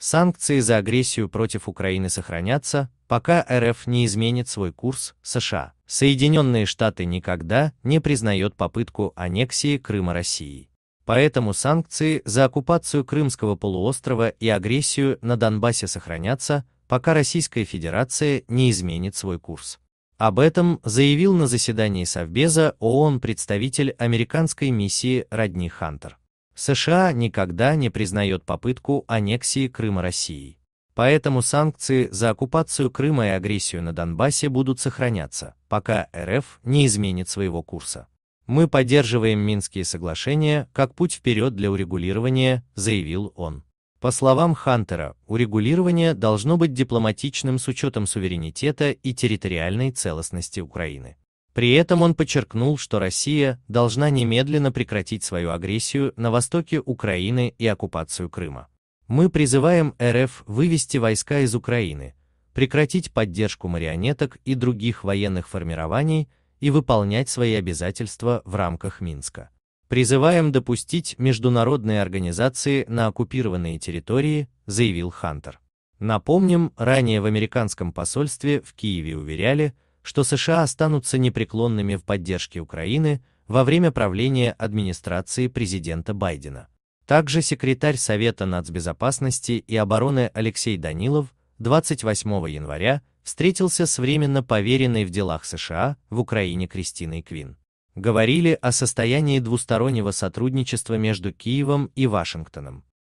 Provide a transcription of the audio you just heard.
Санкции за агрессию против Украины сохранятся, пока РФ не изменит свой курс США. Соединенные Штаты никогда не признают попытку аннексии Крыма России. Поэтому санкции за оккупацию Крымского полуострова и агрессию на Донбассе сохранятся, пока Российская Федерация не изменит свой курс. Об этом заявил на заседании Совбеза ООН представитель американской миссии Родни Хантер. США никогда не признает попытку аннексии Крыма Россией. Поэтому санкции за оккупацию Крыма и агрессию на Донбассе будут сохраняться, пока РФ не изменит своего курса. Мы поддерживаем Минские соглашения как путь вперед для урегулирования, заявил он. По словам Хантера, урегулирование должно быть дипломатичным с учетом суверенитета и территориальной целостности Украины. При этом он подчеркнул, что Россия должна немедленно прекратить свою агрессию на востоке Украины и оккупацию Крыма. Мы призываем РФ вывести войска из Украины, прекратить поддержку марионеток и других военных формирований и выполнять свои обязательства в рамках Минска. Призываем допустить международные организации на оккупированные территории, заявил Хантер. Напомним, ранее в американском посольстве в Киеве уверяли, что США останутся непреклонными в поддержке Украины во время правления администрации президента Байдена. Также секретарь Совета нацбезопасности и обороны Алексей Данилов 28 января встретился с временно поверенной в делах США в Украине Кристиной Квин. Говорили о состоянии двустороннего сотрудничества между Киевом и Вашингтоном,